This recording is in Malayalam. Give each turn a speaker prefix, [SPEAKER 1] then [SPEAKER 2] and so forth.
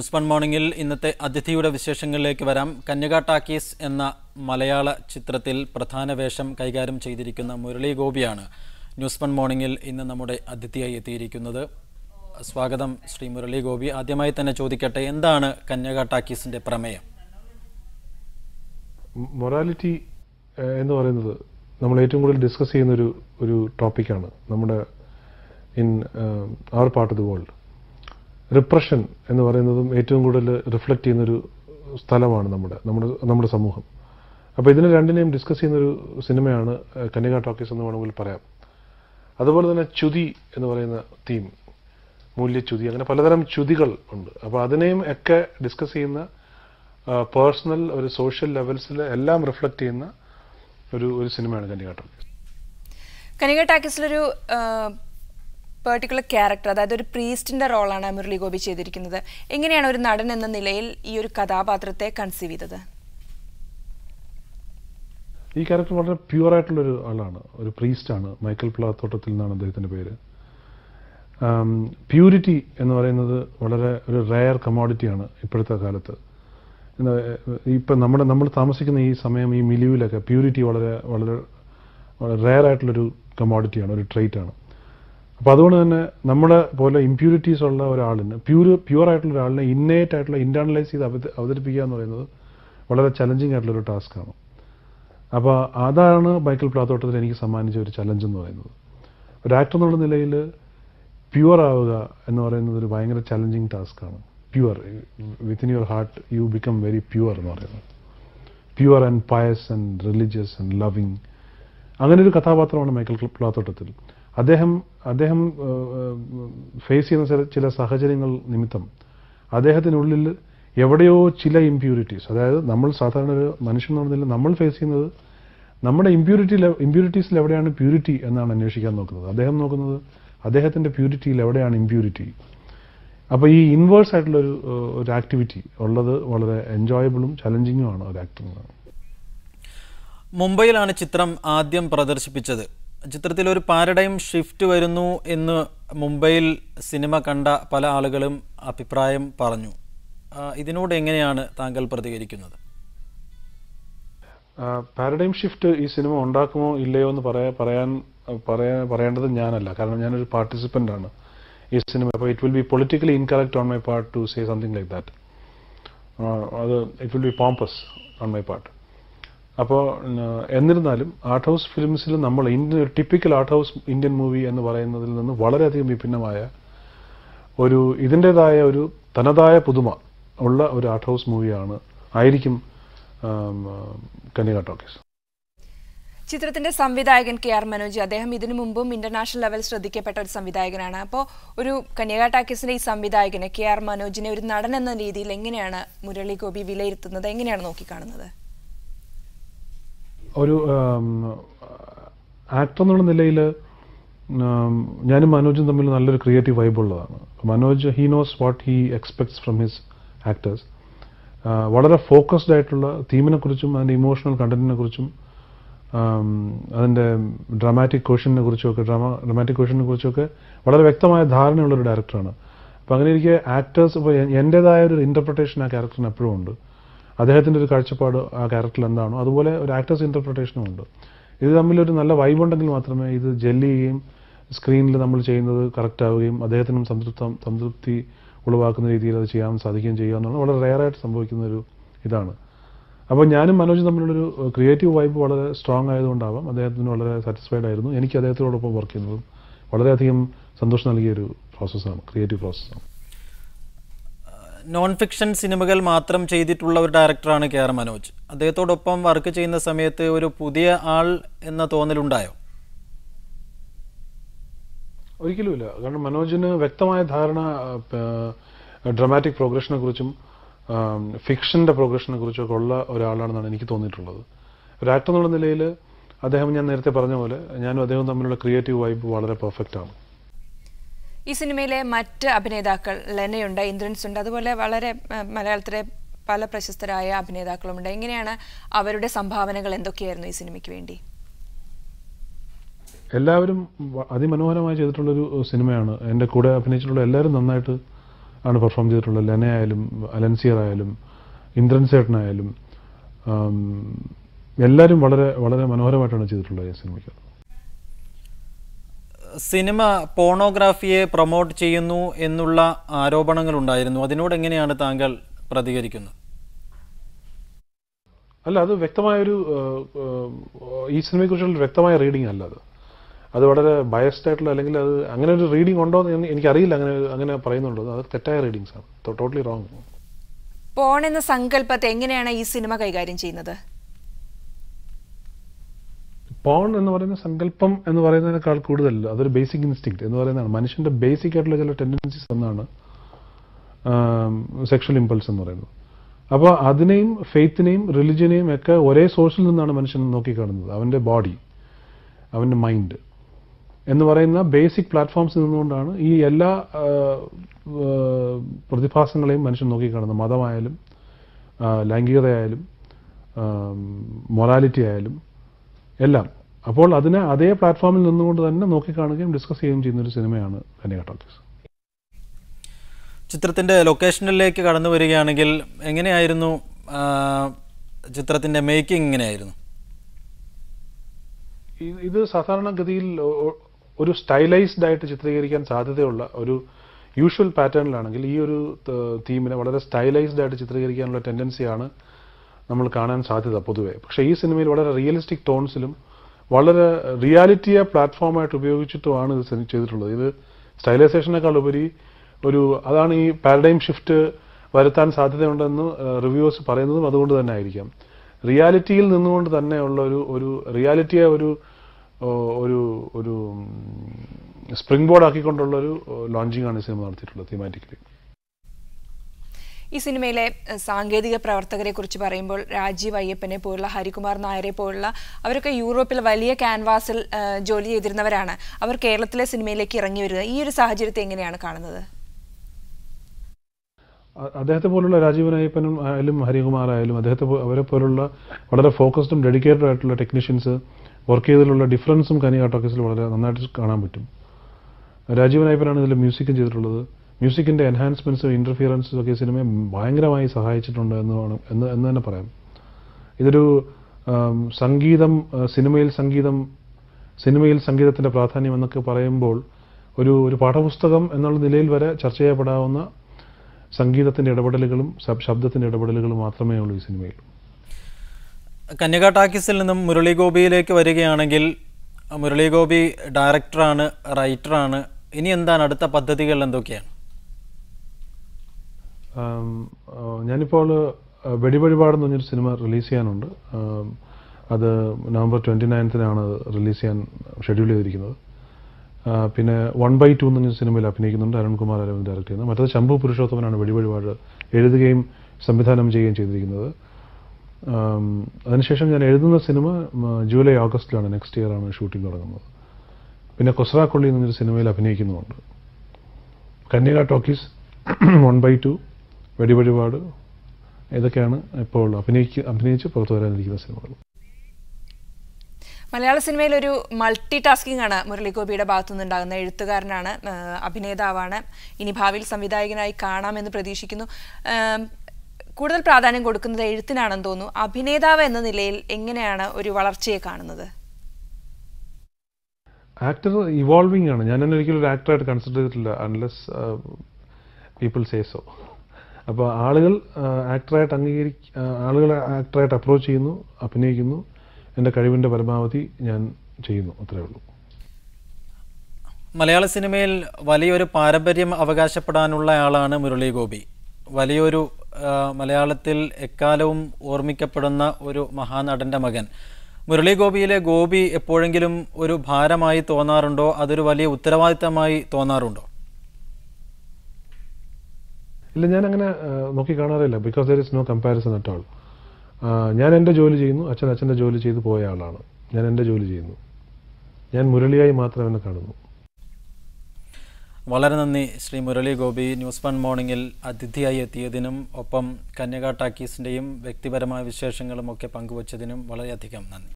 [SPEAKER 1] ന്യൂസ് വൺ മോർണിംഗിൽ ഇന്നത്തെ അതിഥിയുടെ വിശേഷങ്ങളിലേക്ക് വരാം കന്യക ടാക്കീസ് എന്ന മലയാള ചിത്രത്തിൽ പ്രധാന വേഷം കൈകാര്യം ചെയ്തിരിക്കുന്ന മുരളി ഗോപിയാണ് ന്യൂസ് വൺ മോർണിംഗിൽ ഇന്ന് നമ്മുടെ അതിഥിയായി എത്തിയിരിക്കുന്നത് സ്വാഗതം ശ്രീ മുരളി ഗോപി ആദ്യമായി തന്നെ ചോദിക്കട്ടെ എന്താണ് കന്യക ടാക്കീസിന്റെ പ്രമേയം
[SPEAKER 2] മൊറാലിറ്റി എന്ന് പറയുന്നത് നമ്മൾ ഏറ്റവും കൂടുതൽ ഡിസ്കസ് ചെയ്യുന്ന ഒരു ഒരു ടോപ്പിക്കാണ് നമ്മുടെ in our part of the world repression എന്ന് പറയുന്നതും ഏറ്റവും കൂടുതൽ റിഫ്ലക്റ്റ് ചെയ്യുന്നൊരു സ്ഥലമാണ് നമ്മുടെ നമ്മുടെ നമ്മുടെ സമൂഹം അപ്പോൾ ഇതിനെ രണ്ടിനെയും ഡിസ്കസ് ചെയ്യുന്നൊരു സിനിമയാണ് കന്യക ടോക്കീസ് എന്ന് വേണമെങ്കിൽ പറയാം അതുപോലെ തന്നെ ചുതി എന്ന് പറയുന്ന തീം മൂല്യച്യുതി അങ്ങനെ പലതരം ചുതികൾ ഉണ്ട് അപ്പോൾ അതിനെയും ഒക്കെ ഡിസ്കസ് ചെയ്യുന്ന പേഴ്സണൽ ഒരു സോഷ്യൽ ലെവൽസിൽ എല്ലാം റിഫ്ലക്റ്റ് ചെയ്യുന്ന ഒരു ഒരു സിനിമയാണ് കന്യക ടോക്കീസ്
[SPEAKER 3] കനിക ടാക്കീസിലൊരു പെർട്ടിക്കുലർ ക്യാരക്ടർ അതായത് ഒരു പ്രീസ്റ്റിന്റെ റോളാണ് മുരളി ഗോപി ചെയ്തിരിക്കുന്നത് എങ്ങനെയാണ് ഒരു നടൻ എന്ന നിലയിൽ ഈ ഒരു കഥാപാത്രത്തെ കൺസീവ് ചെയ്തത്
[SPEAKER 2] ഈ ക്യാരക്ടർ വളരെ ആയിട്ടുള്ള ആയിട്ടുള്ളൊരു ആളാണ് ഒരു പ്രീസ്റ്റാണ് മൈക്കൽ പ്ലാത്തോട്ടത്തിൽ നിന്നാണ് അദ്ദേഹത്തിൻ്റെ പേര് പ്യൂരിറ്റി എന്ന് പറയുന്നത് വളരെ ഒരു റയർ കമോഡിറ്റിയാണ് ഇപ്പോഴത്തെ കാലത്ത് ഇപ്പം നമ്മുടെ നമ്മൾ താമസിക്കുന്ന ഈ സമയം ഈ മിലിവിലൊക്കെ പ്യൂരിറ്റി വളരെ വളരെ റയർ ആയിട്ടുള്ളൊരു കമോഡിറ്റിയാണ് ഒരു ട്രെയിറ്റാണ് അപ്പോൾ അതുകൊണ്ട് തന്നെ നമ്മുടെ പോലെ ഇമ്പ്യൂരിറ്റീസ് ഉള്ള ഒരാളിന് പ്യൂർ പ്യുവർ ആയിട്ടുള്ള ഒരാളിനെ ഇന്നേറ്റ് ആയിട്ടുള്ള ഇന്റർണലൈസ് ചെയ്ത് അവതരിപ്പിക്കുക എന്ന് പറയുന്നത് വളരെ ചലഞ്ചിങ് ആയിട്ടുള്ളൊരു ടാസ്ക്കാണ് അപ്പോൾ അതാണ് മൈക്കിൾ പ്ലാത്തോട്ടത്തിൽ എനിക്ക് സമ്മാനിച്ച ഒരു ചലഞ്ച് എന്ന് പറയുന്നത് ഒരു ആക്ടർ എന്നുള്ള നിലയിൽ പ്യുവർ ആവുക എന്ന് പറയുന്നത് ഒരു ഭയങ്കര ചലഞ്ചിങ് ടാസ്ക്കാണ് pure within your heart you become very pure എന്ന് പറയുന്നത് pure and pious and religious and loving അങ്ങനെ ഒരു കഥാപാത്രമാണ് മൈക്കിൾ പ്ലാത്തോട്ടത്തിൽ അദ്ദേഹം അദ്ദേഹം ഫേസ് ചെയ്യുന്ന ചില സാഹചര്യങ്ങൾ നിമിത്തം അദ്ദേഹത്തിനുള്ളിൽ എവിടെയോ ചില ഇമ്പ്യൂരിറ്റീസ് അതായത് നമ്മൾ സാധാരണ ഒരു മനുഷ്യൻ നടന്നില്ല നമ്മൾ ഫേസ് ചെയ്യുന്നത് നമ്മുടെ ഇമ്പ്യൂരിറ്റി ഇമ്പ്യൂരിറ്റീസിൽ എവിടെയാണ് പ്യൂരിറ്റി എന്നാണ് അന്വേഷിക്കാൻ നോക്കുന്നത് അദ്ദേഹം നോക്കുന്നത് അദ്ദേഹത്തിൻ്റെ പ്യൂരിറ്റിയിൽ എവിടെയാണ് ഇമ്പ്യൂരിറ്റി അപ്പോൾ ഈ ഇൻവേഴ്സ് ആയിട്ടുള്ള ഒരു ഒരു ആക്ടിവിറ്റി ഉള്ളത് വളരെ എൻജോയബിളും ചലഞ്ചിങ്ങുമാണ് ഒരു ആക്ടറിനാണ്
[SPEAKER 1] മുംബൈയിലാണ് ചിത്രം ആദ്യം പ്രദർശിപ്പിച്ചത് ചിത്രത്തിൽ ഒരു പാരഡൈം ഷിഫ്റ്റ് വരുന്നു എന്ന് മുംബൈയിൽ സിനിമ കണ്ട പല ആളുകളും അഭിപ്രായം പറഞ്ഞു ഇതിനോട് എങ്ങനെയാണ് താങ്കൾ പ്രതികരിക്കുന്നത്
[SPEAKER 2] പാരഡൈം ഷിഫ്റ്റ് ഈ സിനിമ ഉണ്ടാക്കുമോ ഇല്ലയോ എന്ന് പറയാൻ പറയാൻ പറയേണ്ടത് ഞാനല്ല കാരണം ഞാനൊരു പാർട്ടിസിപ്പൻ്റ് ആണ് ഈ സിനിമ അപ്പോൾ it will be politically incorrect on my part to say something like that അത് it will be pompous on my part അപ്പോൾ എന്നിരുന്നാലും ആർട്ട് ഹൗസ് ഫിലിംസിൽ നമ്മൾ ഇന്ത്യൻ ഒരു typical art house Indian movie എന്ന് പറയുന്നതിൽ നിന്ന് വളരെയധികം വിഭിന്നമായ ഒരു ഇതിൻ്റേതായ ഒരു തനതായ പുതുമ ഉള്ള ഒരു ആർട്ട് ഹൗസ് മൂവിയാണ് ആയിരിക്കും കന്യക ടോക്കീസ്
[SPEAKER 3] ചിത്രത്തിന്റെ സംവിധായകൻ കെ ആർ മനോജ് അദ്ദേഹം ഇതിനു മുമ്പും ഇന്റർനാഷണൽ ലെവൽ ശ്രദ്ധിക്കപ്പെട്ട ഒരു സംവിധായകനാണ് അപ്പോൾ ഒരു കന്യക ടാക്കീസിന്റെ ഈ സംവിധായകനെ കെ ആർ മനോജിനെ ഒരു നടൻ എന്ന രീതിയിൽ എങ്ങനെയാണ് മുരളി ഗോപി വിലയിരുത്തുന്നത് എങ്ങനെയാണ് നോക്കിക്കാണുന്നത്
[SPEAKER 2] ഒരു ആക്ടർ എന്നുള്ള നിലയിൽ ഞാനും മനോജും തമ്മിൽ നല്ലൊരു ക്രിയേറ്റീവ് വൈബുള്ളതാണ് Manoj he knows what he expects from his actors വളരെ ഫോക്കസ്ഡ് ആയിട്ടുള്ള തീമിനെ കുറിച്ചും അതിൻ്റെ ഇമോഷണൽ കണ്ടന്റിനെ കുറിച്ചും അതിൻ്റെ ഡ്രാമാറ്റിക് ക്വഷനെ കുറിച്ചുമൊക്കെ ഡ്രാമ ഡ്രാമാറ്റിക് ക്വസ്റ്റിനെ കുറിച്ചൊക്കെ വളരെ വ്യക്തമായ ധാരണയുള്ളൊരു ഡയറക്ടറാണ് അപ്പോൾ അങ്ങനെ എനിക്ക് ആക്ടേഴ്സ് ഇപ്പോൾ എൻ്റേതായ ഒരു ഇൻ്റർപ്രിട്ടേഷൻ ആ ക്യാരക്ടറിന് എപ്പോഴും ഉണ്ട് അദ്ദേഹത്തിൻ്റെ ഒരു കാഴ്ചപ്പാട് ആ ക്യാരക്ടറിൽ എന്താണോ അതുപോലെ ഒരു ആക്ടേഴ്സ് ഇൻ്റർപ്രിട്ടേഷനും ഉണ്ട് ഇത് തമ്മിലൊരു നല്ല വൈബുണ്ടെങ്കിൽ മാത്രമേ ഇത് ജെല്ലിയും സ്ക്രീനിൽ നമ്മൾ ചെയ്യുന്നത് കറക്റ്റ് ആവുകയും അദ്ദേഹത്തിനും സംതൃപ്തം സംതൃപ്തി ഉളവാക്കുന്ന രീതിയിൽ അത് ചെയ്യാൻ സാധിക്കുകയും ചെയ്യുക എന്നുള്ളത് വളരെ റെയറായിട്ട് സംഭവിക്കുന്ന ഒരു ഇതാണ് അപ്പോൾ ഞാനും മനോജും തമ്മിലുള്ളൊരു ക്രിയേറ്റീവ് വൈബ് വളരെ സ്ട്രോങ് ആയതുകൊണ്ടാവാം അദ്ദേഹത്തിന് വളരെ സാറ്റിസ്ഫൈഡ് ആയിരുന്നു എനിക്ക് അദ്ദേഹത്തോടൊപ്പം വർക്ക് ചെയ്യുന്നതും വളരെയധികം സന്തോഷം നൽകിയ ഒരു പ്രോസസ്സാണ് ക്രിയേറ്റീവ് പ്രോസസ്സാണ്
[SPEAKER 1] നോൺ ഫിക്ഷൻ സിനിമകൾ മാത്രം ചെയ്തിട്ടുള്ള ഒരു ഡയറക്ടറാണ് കെ ആർ മനോജ് അദ്ദേഹത്തോടൊപ്പം വർക്ക് ചെയ്യുന്ന സമയത്ത് ഒരു പുതിയ ആൾ എന്ന തോന്നലുണ്ടായോ
[SPEAKER 2] ഒരിക്കലുമില്ല കാരണം മനോജിന് വ്യക്തമായ ധാരണ ഡ്രമാറ്റിക് പ്രോഗ്രഷനെ കുറിച്ചും ഫിക്ഷന്റെ പ്രോഗ്രഷനെ കുറിച്ചൊക്കെ ഉള്ള ഒരാളാണെന്നാണ് എനിക്ക് തോന്നിയിട്ടുള്ളത് ഒരു ആക്ടർ എന്നുള്ള നിലയിൽ അദ്ദേഹം ഞാൻ നേരത്തെ പറഞ്ഞ പോലെ ഞാനും അദ്ദേഹം തമ്മിലുള്ള ക്രിയേറ്റീവ് വൈബ് വളരെ പെർഫെക്റ്റ് ആണ്
[SPEAKER 3] ഈ സിനിമയിലെ മറ്റ് അഭിനേതാക്കൾ ലെനയുണ്ട് ഇന്ദ്രൻസ് ഉണ്ട് അതുപോലെ വളരെ മലയാളത്തിലെ പല പ്രശസ്തരായ അഭിനേതാക്കളുമുണ്ട് എങ്ങനെയാണ് അവരുടെ സംഭാവനകൾ എന്തൊക്കെയായിരുന്നു ഈ സിനിമയ്ക്ക് വേണ്ടി
[SPEAKER 2] എല്ലാവരും അതിമനോഹരമായി ചെയ്തിട്ടുള്ളൊരു സിനിമയാണ് എൻ്റെ കൂടെ അഭിനയിച്ചിട്ടുള്ള എല്ലാവരും നന്നായിട്ട് ആണ് പെർഫോം ചെയ്തിട്ടുള്ളത് ലെനയായാലും അലൻസിയർ ആയാലും ഇന്ദ്രൻ സേട്ടനായാലും എല്ലാവരും വളരെ വളരെ മനോഹരമായിട്ടാണ് ചെയ്തിട്ടുള്ളത് ഈ സിനിമയ്ക്ക്
[SPEAKER 1] സിനിമ പോണോഗ്രാഫിയെ പ്രൊമോട്ട് ചെയ്യുന്നു എന്നുള്ള ആരോപണങ്ങൾ ഉണ്ടായിരുന്നു അതിനോട് എങ്ങനെയാണ് താങ്കൾ പ്രതികരിക്കുന്നത്
[SPEAKER 2] അല്ല അത് വ്യക്തമായൊരു ഈ സിനിമയെക്കുറിച്ചുള്ള വ്യക്തമായ റീഡിംഗ് അല്ല അത് അത് വളരെ ബയസ്ഡ് ആയിട്ടുള്ള അല്ലെങ്കിൽ അത് അങ്ങനെ ഒരു റീഡിംഗ് ഉണ്ടോ എന്ന് എനിക്കറിയില്ല അങ്ങനെ അങ്ങനെ പറയുന്നുണ്ടോ അത് തെറ്റായ റീഡിങ്സ് ആണ് ടോട്ടലി റോങ്
[SPEAKER 3] പോൺ എന്ന സങ്കല്പത്തെ എങ്ങനെയാണ് ഈ സിനിമ കൈകാര്യം ചെയ്യുന്നത്
[SPEAKER 2] പോൺ എന്ന് പറയുന്ന സങ്കല്പം എന്ന് പറയുന്നതിനേക്കാൾ കൂടുതൽ അതൊരു ബേസിക് ഇൻസ്റ്റിങ് എന്ന് പറയുന്നതാണ് മനുഷ്യന്റെ ബേസിക് ആയിട്ടുള്ള ചില ടെൻഡൻസീസ് എന്നാണ് സെക്ഷൽ ഇമ്പൾസ് എന്ന് പറയുന്നത് അപ്പോൾ അതിനെയും ഫെയ്ത്തിനെയും റിലിജിയനെയും ഒക്കെ ഒരേ സോഴ്സിൽ നിന്നാണ് മനുഷ്യൻ നോക്കിക്കാണുന്നത് അവൻ്റെ ബോഡി അവൻ്റെ മൈൻഡ് എന്ന് പറയുന്ന ബേസിക് പ്ലാറ്റ്ഫോംസ് നിന്നുകൊണ്ടാണ് ഈ എല്ലാ പ്രതിഭാസങ്ങളെയും മനുഷ്യൻ നോക്കിക്കാണുന്നത് മതമായാലും ലൈംഗികതയായാലും മൊറാലിറ്റി ആയാലും എല്ലാം അപ്പോൾ അതിനെ അതേ പ്ലാറ്റ്ഫോമിൽ നിന്നുകൊണ്ട് തന്നെ നോക്കിക്കാണുകയും ഡിസ്കസ് ചെയ്യുകയും ചെയ്യുന്ന ഒരു സിനിമയാണ് കന്യക ടോക്കീസ്
[SPEAKER 1] ചിത്രത്തിൻ്റെ ലൊക്കേഷനിലേക്ക് കടന്നു വരികയാണെങ്കിൽ എങ്ങനെയായിരുന്നു ചിത്രത്തിൻ്റെ മേക്കിംഗ് എങ്ങനെയായിരുന്നു
[SPEAKER 2] ഇത് സാധാരണഗതിയിൽ ഒരു സ്റ്റൈലൈസ്ഡ് ആയിട്ട് ചിത്രീകരിക്കാൻ സാധ്യതയുള്ള ഒരു യൂഷ്വൽ പാറ്റേണിലാണെങ്കിൽ ഈ ഒരു തീമിനെ വളരെ സ്റ്റൈലൈസ്ഡ് ആയിട്ട് ചിത്രീകരിക്കാനുള്ള ടെൻഡൻസിയാണ് നമ്മൾ കാണാൻ സാധ്യത പൊതുവേ പക്ഷേ ഈ സിനിമയിൽ വളരെ റിയലിസ്റ്റിക് ടോൺസിലും വളരെ റിയാലിറ്റിയെ പ്ലാറ്റ്ഫോമായിട്ട് ഉപയോഗിച്ചിട്ടുമാണ് ഇത് ചെയ്തിട്ടുള്ളത് ഇത് സ്റ്റൈലൈസേഷനേക്കാൾ ഉപരി ഒരു അതാണ് ഈ പാരഡൈം ഷിഫ്റ്റ് വരുത്താൻ സാധ്യതയുണ്ടെന്ന് റിവ്യൂസ് പറയുന്നതും അതുകൊണ്ട് തന്നെ ആയിരിക്കാം റിയാലിറ്റിയിൽ നിന്നുകൊണ്ട് തന്നെയുള്ള ഒരു ഒരു റിയാലിറ്റിയെ ഒരു ഒരു ഒരു സ്പ്രിംഗ് ബോർഡ് ആക്കിക്കൊണ്ടുള്ളൊരു ലോഞ്ചിങ് ആണ് ഈ സിനിമ നടത്തിയിട്ടുള്ളത് തീമാറ്റിക്കലി
[SPEAKER 3] ഈ സിനിമയിലെ സാങ്കേതിക പ്രവർത്തകരെ കുറിച്ച് പറയുമ്പോൾ രാജീവ് അയ്യപ്പനെ പോലുള്ള ഹരികുമാർ നായരെ പോലുള്ള അവരൊക്കെ യൂറോപ്പിൽ വലിയ ക്യാൻവാസിൽ ജോലി ചെയ്തിരുന്നവരാണ് അവർ കേരളത്തിലെ സിനിമയിലേക്ക് ഇറങ്ങി വരുന്നത് ഈ ഒരു സാഹചര്യത്തെ എങ്ങനെയാണ് കാണുന്നത്
[SPEAKER 2] അദ്ദേഹത്തെ പോലുള്ള രാജീവൻ അയ്യപ്പനും ആയാലും ഹരികുമാർ ആയാലും അദ്ദേഹത്തെ അവരെ പോലുള്ള വളരെ ഫോക്കസ്ഡും ഡെഡിക്കേറ്റഡ് ആയിട്ടുള്ള ടെക്നീഷ്യൻസ് വർക്ക് ചെയ്തിട്ടുള്ള ഡിഫറൻസും കനിയ ടോക്കീസിൽ വളരെ നന്നായിട്ട് കാണാൻ പറ്റും രാജീവൻ അയ്യപ്പനാണ് ഇതിൽ മ്യൂസിക്കും ചെയ്തിട്ടുള്ളത് മ്യൂസിക്കിൻ്റെ എൻഹാൻസ്മെൻറ്റ്സ് ഇൻ്റർഫിയറൻസും ഒക്കെ സിനിമയെ ഭയങ്കരമായി സഹായിച്ചിട്ടുണ്ട് എന്നാണ് എന്ന് എന്ന് തന്നെ പറയാം ഇതൊരു സംഗീതം സിനിമയിൽ സംഗീതം സിനിമയിൽ സംഗീതത്തിൻ്റെ പ്രാധാന്യം എന്നൊക്കെ പറയുമ്പോൾ ഒരു ഒരു പാഠപുസ്തകം എന്നുള്ള നിലയിൽ വരെ ചർച്ച ചെയ്യപ്പെടാവുന്ന സംഗീതത്തിൻ്റെ ഇടപെടലുകളും ശബ്ദത്തിൻ്റെ ഇടപെടലുകളും മാത്രമേ ഉള്ളൂ ഈ സിനിമയിൽ
[SPEAKER 1] കന്യക നിന്നും മുരളി ഗോപിയിലേക്ക് വരികയാണെങ്കിൽ മുരളി ഗോപി ഡയറക്ടറാണ് റൈറ്ററാണ് ഇനി എന്താണ് അടുത്ത പദ്ധതികൾ എന്തൊക്കെയാണ്
[SPEAKER 2] ഞാനിപ്പോൾ വെടിവഴിപാടെന്ന് പറഞ്ഞൊരു സിനിമ റിലീസ് ചെയ്യാനുണ്ട് അത് നവംബർ ട്വൻറ്റി നയൻത്തിനാണ് റിലീസ് ചെയ്യാൻ ഷെഡ്യൂൾ ചെയ്തിരിക്കുന്നത് പിന്നെ വൺ ബൈ ടു എന്ന സിനിമയിൽ അഭിനയിക്കുന്നുണ്ട് അരുൺകുമാർ അരവിന്ദ് ഡയറക്ട് ചെയ്യുന്നത് മറ്റത് ശംഭു പുരുഷോത്തമനാണ് വെടിവഴിപാട് എഴുതുകയും സംവിധാനം ചെയ്യുകയും ചെയ്തിരിക്കുന്നത് അതിനുശേഷം ഞാൻ എഴുതുന്ന സിനിമ ജൂലൈ ഓഗസ്റ്റിലാണ് നെക്സ്റ്റ് ഇയർ ആണ് ഷൂട്ടിംഗ് തുടങ്ങുന്നത് പിന്നെ കൊസ്രാക്കൊള്ളി എന്നൊരു സിനിമയിൽ അഭിനയിക്കുന്നുമുണ്ട് Kanyaka talkies one by two Vedivazhipadu ഇതൊക്കെയാണ് ഇപ്പോൾ അഭിനയിക്ക് അഭിനയിച്ച് പുറത്തു വരാനിരിക്കുന്ന സിനിമകൾ
[SPEAKER 3] മലയാള സിനിമയിൽ ഒരു മൾട്ടി ടാസ്കിംഗ് ആണ് മുരളി ഗോപിയുടെ ഭാഗത്തുനിന്നുണ്ടാകുന്ന എഴുത്തുകാരനാണ് അഭിനേതാവാണ് ഇനി ഭാവിയിൽ സംവിധായകനായി കാണാമെന്ന് പ്രതീക്ഷിക്കുന്നു കൂടുതൽ പ്രാധാന്യം കൊടുക്കുന്നത് എഴുത്തിനാണെന്ന് തോന്നുന്നു അഭിനേതാവ് എന്ന നിലയിൽ എങ്ങനെയാണ് ഒരു വളർച്ചയെ കാണുന്നത്
[SPEAKER 2] ആക്ടർ ഇവോൾവിംഗ് ആണ് ഞാൻ ഒരിക്കലും ഒരു ആക്ടറായിട്ട് കൺസിഡർ ചെയ്തിട്ടില്ല അൺലെസ് പീപ്പിൾ സേ സോ അപ്പോൾ ആളുകൾ ആക്ടറായിട്ട് അംഗീകരി ആളുകൾ ആക്ടറായിട്ട് അപ്രോച്ച് ചെയ്യുന്നു അഭിനയിക്കുന്നു എൻ്റെ കഴിവിൻ്റെ പരമാവധി ഞാൻ ചെയ്യുന്നു അത്രേ ഉള്ളൂ
[SPEAKER 1] മലയാള സിനിമയിൽ വലിയൊരു പാരമ്പര്യം അവകാശപ്പെടാനുള്ള ആളാണ് മുരളി ഗോപി വലിയൊരു മലയാളത്തിൽ എക്കാലവും ഓർമ്മിക്കപ്പെടുന്ന ഒരു മഹാനടൻ്റെ മകൻ മുരളി ഗോപിയിലെ ഗോപി എപ്പോഴെങ്കിലും ഒരു ഭാരമായി തോന്നാറുണ്ടോ അതൊരു വലിയ ഉത്തരവാദിത്തമായി തോന്നാറുണ്ടോ
[SPEAKER 2] ഇല്ല ഞാൻ അങ്ങനെ നോക്കി കാണാറില്ല because there is no comparison at all ഞാൻ എൻ്റെ ജോലി ചെയ്യുന്നു അച്ഛൻ അച്ഛൻ്റെ ജോലി ചെയ്ത് പോയ ആളാണ് ഞാൻ എൻ്റെ ജോലി ചെയ്യുന്നു ഞാൻ മുരളിയായി മാത്രം എന്നെ കാണുന്നു
[SPEAKER 1] വളരെ നന്ദി ശ്രീ മുരളി ഗോപി ന്യൂസ് വൺ മോർണിംഗിൽ അതിഥിയായി എത്തിയതിനും ഒപ്പം കന്യക ടാക്കീസിൻ്റെയും വ്യക്തിപരമായ വിശേഷങ്ങളും ഒക്കെ പങ്കുവച്ചതിനും വളരെയധികം നന്ദി